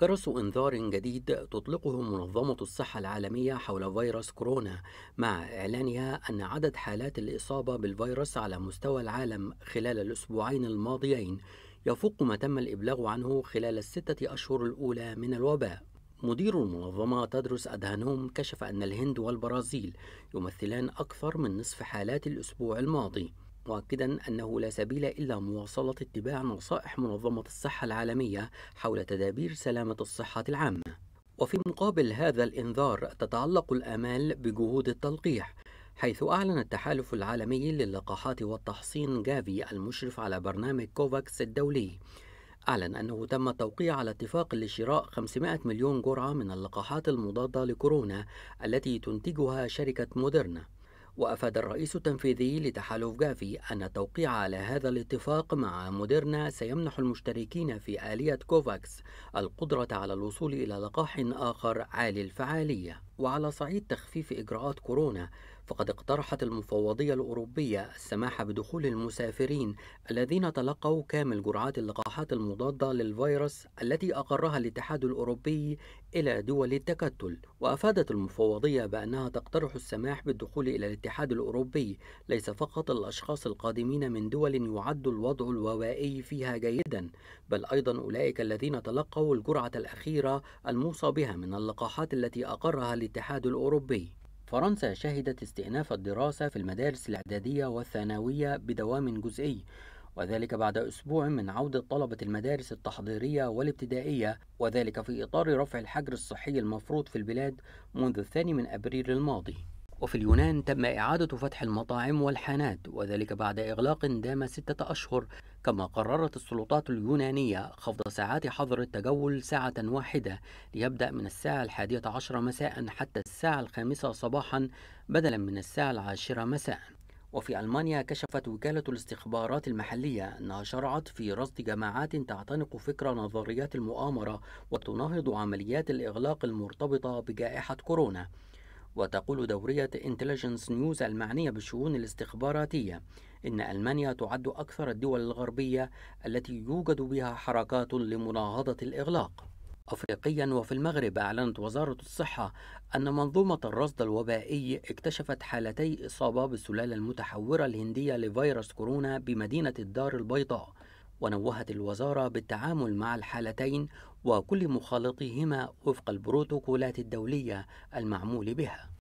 جرس إنذار جديد تطلقه منظمة الصحة العالمية حول فيروس كورونا مع إعلانها أن عدد حالات الإصابة بالفيروس على مستوى العالم خلال الأسبوعين الماضيين يفوق ما تم الإبلاغ عنه خلال الستة أشهر الأولى من الوباء مدير المنظمة تدرس أدهانهم كشف أن الهند والبرازيل يمثلان أكثر من نصف حالات الأسبوع الماضي مؤكدا أنه لا سبيل إلا مواصلة اتباع نصائح منظمة الصحة العالمية حول تدابير سلامة الصحة العامة وفي مقابل هذا الإنذار تتعلق الآمال بجهود التلقيح حيث أعلن التحالف العالمي للقاحات والتحصين جافي المشرف على برنامج كوفاكس الدولي أعلن أنه تم التوقيع على اتفاق لشراء 500 مليون جرعة من اللقاحات المضادة لكورونا التي تنتجها شركة موديرنا وأفاد الرئيس التنفيذي لتحالف جافي أن التوقيع على هذا الاتفاق مع موديرنا سيمنح المشتركين في آلية كوفاكس القدرة على الوصول إلى لقاح آخر عالي الفعالية وعلى صعيد تخفيف إجراءات كورونا فقد اقترحت المفوضية الأوروبية السماح بدخول المسافرين الذين تلقوا كامل جرعات اللقاحات المضادة للفيروس التي أقرها الاتحاد الأوروبي إلى دول التكتل وأفادت المفوضية بأنها تقترح السماح بالدخول إلى الاتحاد الأوروبي ليس فقط الأشخاص القادمين من دول يعد الوضع الوبائي فيها جيدا بل أيضا أولئك الذين تلقوا الجرعة الأخيرة الموصى بها من اللقاحات التي أقرها الاتحاد الأوروبي فرنسا شهدت استئناف الدراسة في المدارس الإعدادية والثانوية بدوام جزئي وذلك بعد أسبوع من عودة طلبة المدارس التحضيرية والابتدائية وذلك في إطار رفع الحجر الصحي المفروض في البلاد منذ الثاني من أبريل الماضي وفي اليونان تم إعادة فتح المطاعم والحانات وذلك بعد إغلاق دام ستة أشهر كما قررت السلطات اليونانية خفض ساعات حظر التجول ساعة واحدة ليبدأ من الساعة الحادية عشرة مساء حتى الساعة الخامسة صباحا بدلا من الساعة العاشرة مساء وفي ألمانيا كشفت وكالة الاستخبارات المحلية أنها شرعت في رصد جماعات تعتنق فكرة نظريات المؤامرة وتناهض عمليات الإغلاق المرتبطة بجائحة كورونا وتقول دورية انتليجنس نيوز المعنية بالشؤون الاستخباراتية إن ألمانيا تعد أكثر الدول الغربية التي يوجد بها حركات لمناهضة الإغلاق أفريقيا وفي المغرب أعلنت وزارة الصحة أن منظومة الرصد الوبائي اكتشفت حالتي إصابة بالسلالة المتحورة الهندية لفيروس كورونا بمدينة الدار البيضاء ونوهت الوزارة بالتعامل مع الحالتين وكل مخالطيهما وفق البروتوكولات الدولية المعمول بها